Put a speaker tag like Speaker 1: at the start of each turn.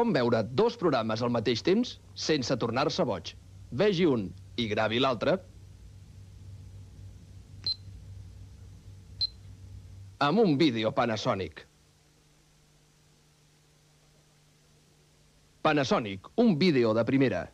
Speaker 1: Com veure dos programes al mateix temps sense tornar-se boig. Vegi un i gravi l'altre. Amb un vídeo Panasonic. Panasonic, un vídeo de primera.